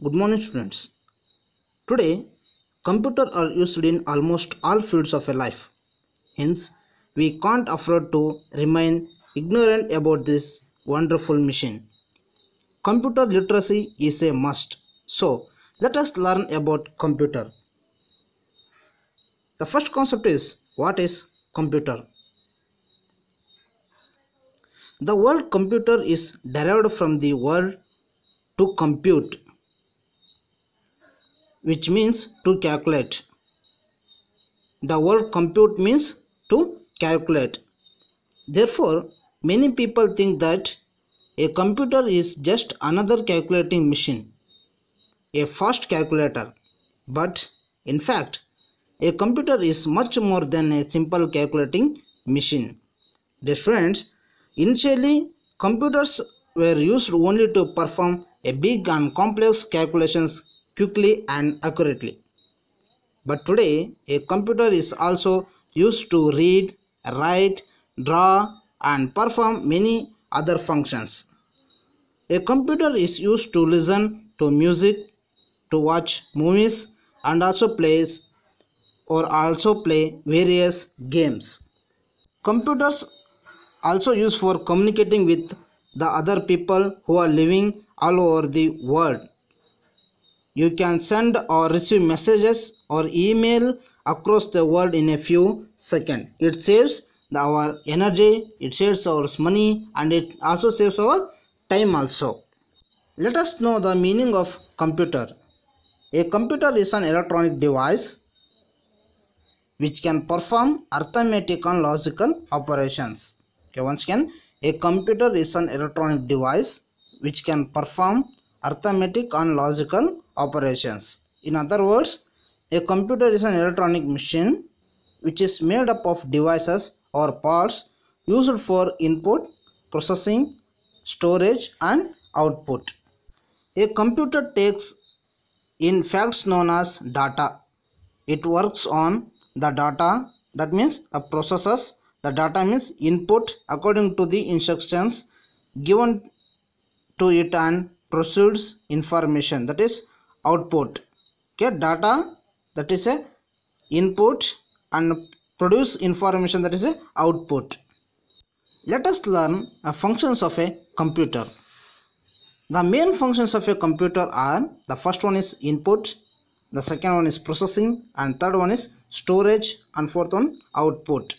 Good morning students. Today, computers are used in almost all fields of life. Hence, we can't afford to remain ignorant about this wonderful machine. Computer literacy is a must. So, let us learn about computer. The first concept is what is computer? The word computer is derived from the word to compute which means to calculate. The word compute means to calculate. Therefore, many people think that a computer is just another calculating machine, a fast calculator. But in fact, a computer is much more than a simple calculating machine. Dear friends, initially computers were used only to perform a big and complex calculations quickly and accurately. But today, a computer is also used to read, write, draw, and perform many other functions. A computer is used to listen to music, to watch movies, and also plays or also play various games. Computers also used for communicating with the other people who are living all over the world. You can send or receive messages or email across the world in a few seconds. It saves our energy, it saves our money and it also saves our time also. Let us know the meaning of computer. A computer is an electronic device which can perform arithmetic and logical operations. Okay, once again, a computer is an electronic device which can perform arithmetic and logical operations. In other words, a computer is an electronic machine which is made up of devices or parts used for input, processing, storage and output. A computer takes in facts known as data. It works on the data that means a processes the data means input according to the instructions given to it and proceeds information that is output okay data that is a input and produce information that is a output let us learn a functions of a computer the main functions of a computer are the first one is input the second one is processing and third one is storage and fourth one output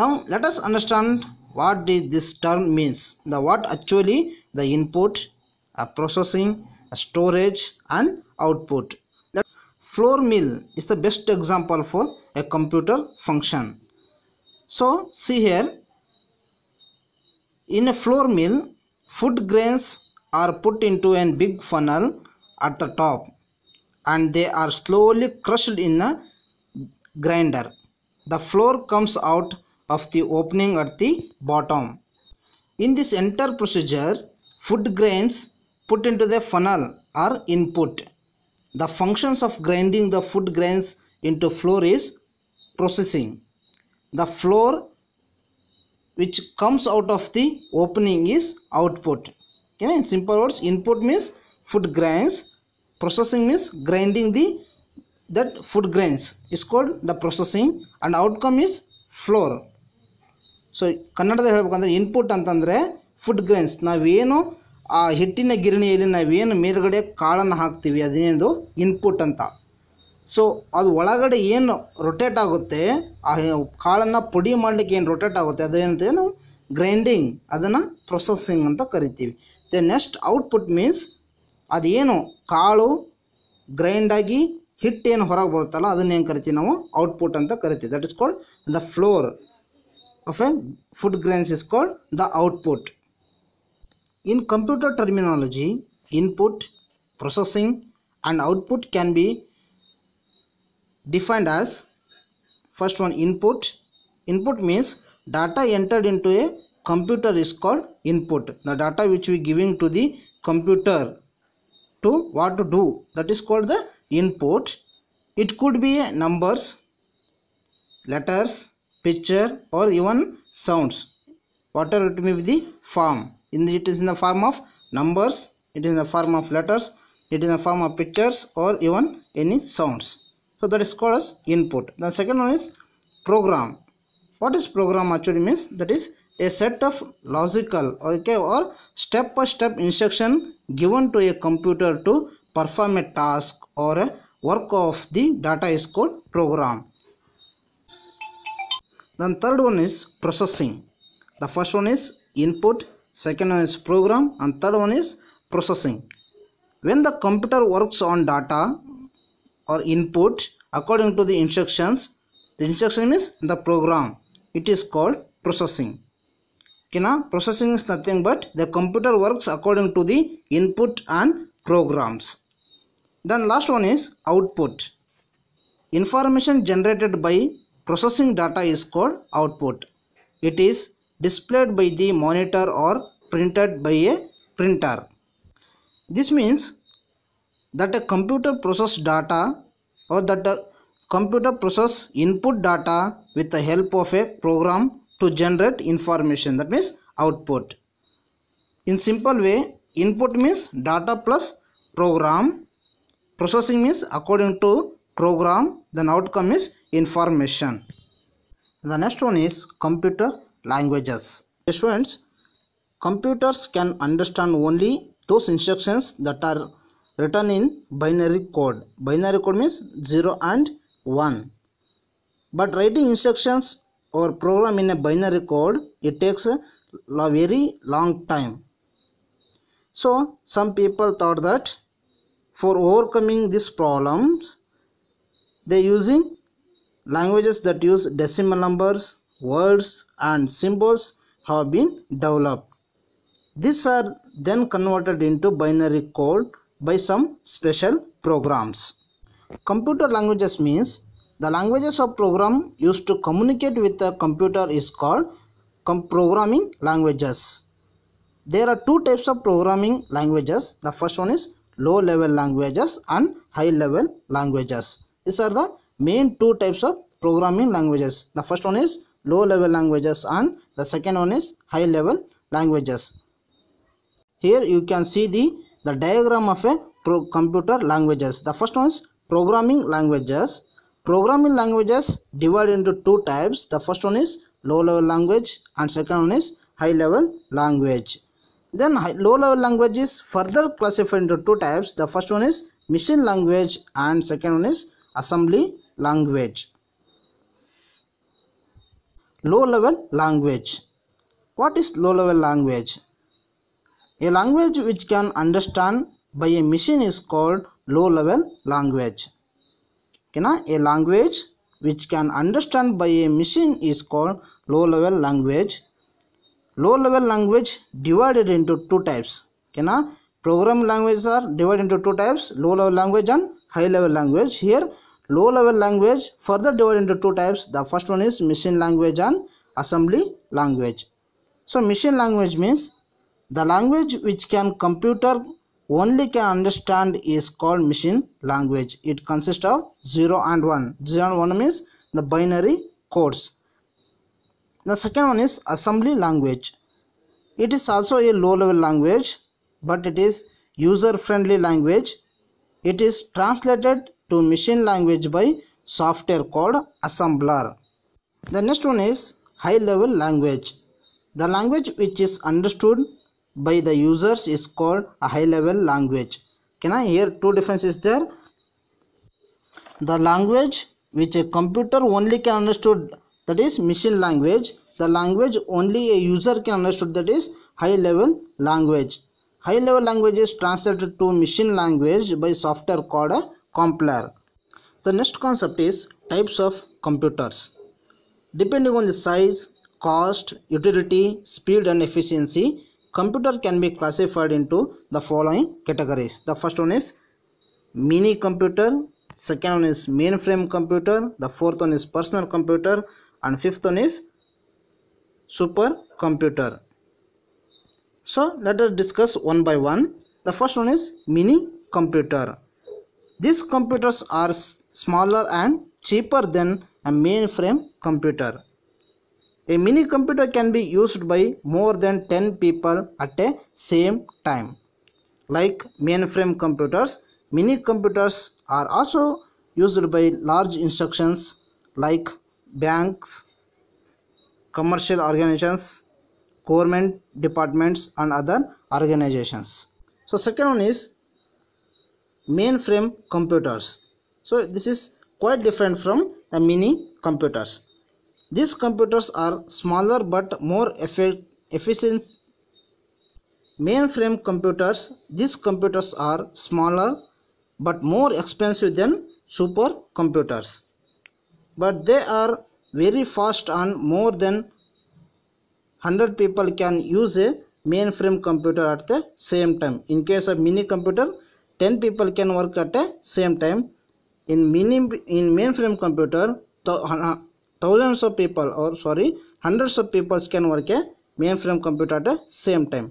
now let us understand what did this term means the what actually the input a processing a storage and output that floor mill is the best example for a computer function so see here in a flour mill food grains are put into a big funnel at the top and they are slowly crushed in a grinder the flour comes out of the opening at the bottom. In this entire procedure, food grains put into the funnel are input. The functions of grinding the food grains into flour is processing. The flour which comes out of the opening is output. in simple words, input means food grains, processing means grinding the that food grains is called the processing and outcome is flour. So ಕನ್ನಡದಲ್ಲಿ ಹೇಳ್ಬೇಕಂದ್ರೆ input ಅಂತಂದರೆ food grains ನಾವೇನು ಆ ಹಿಟ್ಟಿನ ಗಿರಣಿಯಲ್ಲಿ ನಾವೇನು ಮೇಲುಗಡೆ ಕಾಳನ್ನು ಹಾಕ್ತೀವಿ ಅದೇನದು ಇನ್ಪುಟ್ ಅಂತ ಸೊ ಅದು ಒಳಗಡೆ ಏನು ರೊಟೇಟ್ ಆಗುತ್ತೆ ಆ ಕಾಳನ್ನು ಪುಡಿ ಮಾಡಲಿಕ್ಕೆ ಏನು ರೊಟೇಟ್ ಆಗುತ್ತೆ ಏನಂತ ಏನು ಗ್ರೈಂಡಿಂಗ್ ಅದನ್ನು ಪ್ರೊಸೆಸಿಂಗ್ ಅಂತ ಕರಿತೀವಿ ದೆ ನೆಕ್ಸ್ಟ್ ಔಟ್ಪುಟ್ ಮೀನ್ಸ್ ಅದೇನು ಕಾಳು ಗ್ರೈಂಡಾಗಿ ಹಿಟ್ಟೇನು ಹೊರಗೆ ಬರುತ್ತಲ್ಲ ಅದನ್ನೇನು ಕರಿತೀವಿ ನಾವು ಔಟ್ಪುಟ್ ಅಂತ ಕರಿತೀವಿ that is called the flour of a food grains is called the output. In computer terminology, input, processing and output can be defined as first one input. Input means data entered into a computer is called input. The data which we giving to the computer to what to do that is called the input. It could be numbers, letters, picture or even sounds whatever it may be the form in the, it is in the form of numbers it is in the form of letters it is in the form of pictures or even any sounds so that is called as input the second one is program what is program actually means that is a set of logical okay or step by step instruction given to a computer to perform a task or a work of the data is called program then third one is processing. The first one is input, second one is program and third one is processing. When the computer works on data or input according to the instructions, the instruction means the program. It is called processing. Okay, now processing is nothing but the computer works according to the input and programs. Then last one is output. Information generated by processing data is called output. It is displayed by the monitor or printed by a printer. This means that a computer process data or that a computer process input data with the help of a program to generate information that means output. In simple way input means data plus program processing means according to program then outcome is information the next one is computer languages students computers can understand only those instructions that are written in binary code binary code means 0 and 1 but writing instructions or program in a binary code it takes a very long time so some people thought that for overcoming these problems they using languages that use decimal numbers, words and symbols have been developed. These are then converted into binary code by some special programs. Computer languages means the languages of program used to communicate with a computer is called programming languages. There are two types of programming languages. The first one is low level languages and high level languages. These are the main two types of programming languages. The first one is low level languages and the second one is high level languages. Here you can see the, the diagram of a pro computer languages. The first one is programming languages. Programming languages divided into two types. The first one is low level language and second one is high level language. Then low level languages further classified into two types. The first one is machine language and second one is assembly language. Low level language. What is low level language? A language which can understand by a machine is called low level language. Okay, a language which can understand by a machine is called low level language. Low level language divided into two types. Okay, program languages are divided into two types low level language and high level language. Here low level language further divided into two types the first one is machine language and assembly language so machine language means the language which can computer only can understand is called machine language it consists of 0 and 1 0 and 1 means the binary codes the second one is assembly language it is also a low level language but it is user friendly language it is translated to machine language by software called assembler. The next one is high level language. The language which is understood by the users is called a high level language. Can I hear two differences there? The language which a computer only can understood that is machine language. The language only a user can understood that is high level language. High level language is translated to machine language by software called Compiler. The next concept is types of computers. Depending on the size, cost, utility, speed and efficiency, computer can be classified into the following categories. The first one is mini computer, second one is mainframe computer, the fourth one is personal computer and fifth one is super computer. So let us discuss one by one. The first one is mini computer. These computers are smaller and cheaper than a mainframe computer. A mini computer can be used by more than 10 people at a same time. Like mainframe computers, mini computers are also used by large institutions like banks, commercial organizations, government departments and other organizations. So second one is mainframe computers so this is quite different from the mini computers these computers are smaller but more efficient mainframe computers these computers are smaller but more expensive than super computers. but they are very fast and more than 100 people can use a mainframe computer at the same time in case of mini computer 10 people can work at a same time in mini in mainframe computer thousands of people or sorry hundreds of people can work a mainframe computer at the same time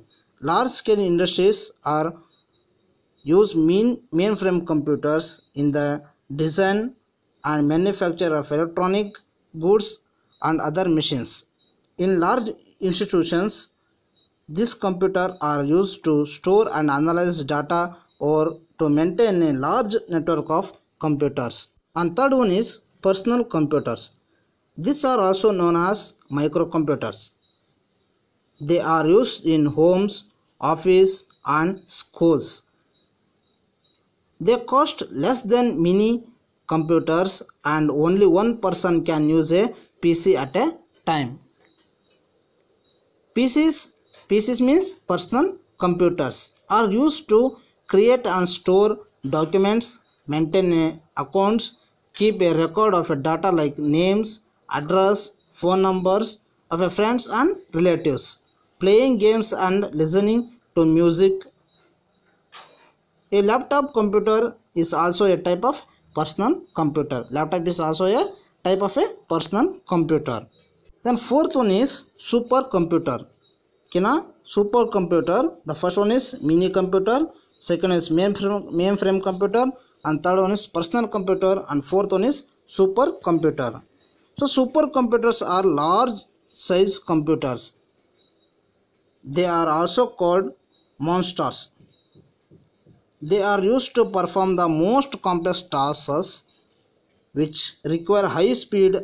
large scale industries are use mean mainframe computers in the design and manufacture of electronic goods and other machines in large institutions these computers are used to store and analyze data or to maintain a large network of computers. And third one is personal computers. These are also known as microcomputers. They are used in homes, office and schools. They cost less than mini computers and only one person can use a PC at a time. PCs, PCs means personal computers are used to create and store documents, maintain accounts, keep a record of a data like names, address, phone numbers of a friends and relatives, playing games and listening to music. A laptop computer is also a type of personal computer. Laptop is also a type of a personal computer. Then fourth one is supercomputer. Kina supercomputer. The first one is mini computer second is mainframe mainframe computer and third one is personal computer and fourth one is supercomputer so supercomputers are large size computers they are also called monsters they are used to perform the most complex tasks which require high speed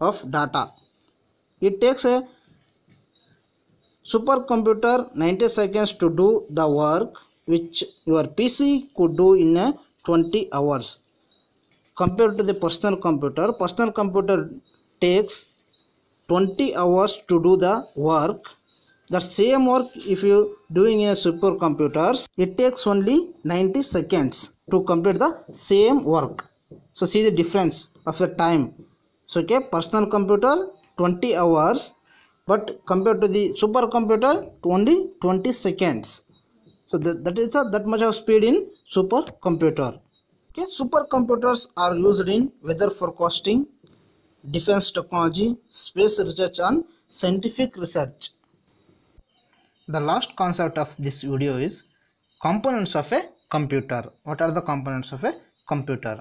of data. It takes a supercomputer 90 seconds to do the work which your PC could do in a 20 hours compared to the personal computer personal computer takes 20 hours to do the work the same work if you doing in a supercomputers it takes only 90 seconds to complete the same work so see the difference of the time so okay personal computer 20 hours but compared to the supercomputer only 20 seconds so that, that is a, that much of speed in supercomputer okay supercomputers are used in weather forecasting defense technology space research and scientific research the last concept of this video is components of a computer what are the components of a computer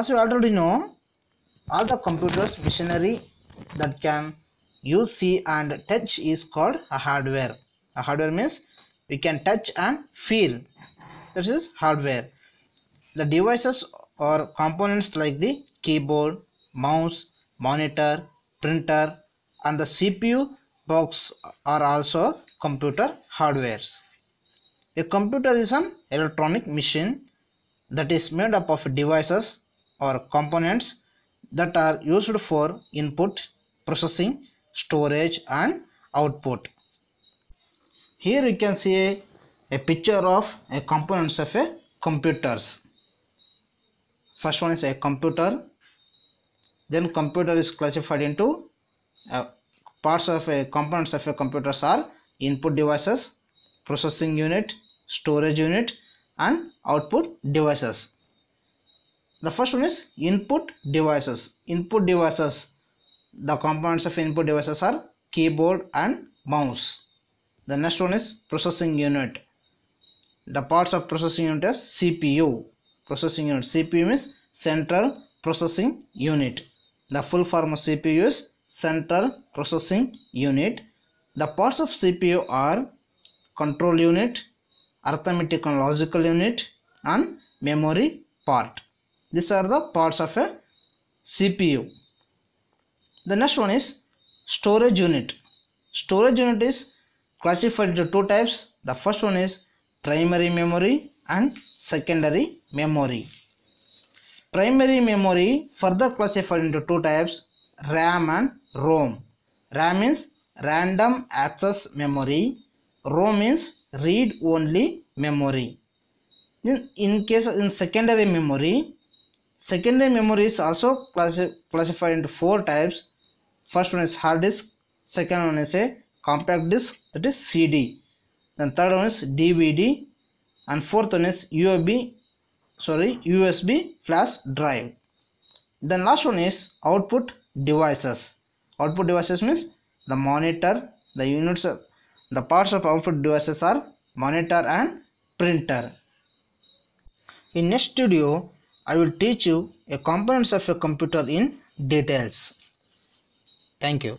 as you already know all the computers machinery that can use see and touch is called a hardware a hardware means we can touch and feel This is hardware the devices or components like the keyboard mouse monitor printer and the cpu box are also computer hardwares a computer is an electronic machine that is made up of devices or components that are used for input processing storage and output here you can see a, a picture of a components of a computers first one is a computer then computer is classified into uh, parts of a components of a computers are input devices processing unit storage unit and output devices the first one is input devices input devices the components of input devices are keyboard and mouse the next one is processing unit. The parts of processing unit is CPU. Processing unit CPU means Central Processing Unit. The full form of CPU is Central Processing Unit. The parts of CPU are control unit, arithmetic and logical unit and memory part. These are the parts of a CPU. The next one is storage unit. Storage unit is classified into two types. The first one is primary memory and secondary memory. Primary memory further classified into two types RAM and ROM. RAM means random access memory. ROM means read only memory. In, in case in secondary memory, secondary memory is also classi classified into four types. First one is hard disk, second one is a compact disc that is CD then third one is DVD and fourth one is USB sorry USB flash drive then last one is output devices output devices means the monitor the units of, the parts of output devices are monitor and printer in next video I will teach you a components of a computer in details thank you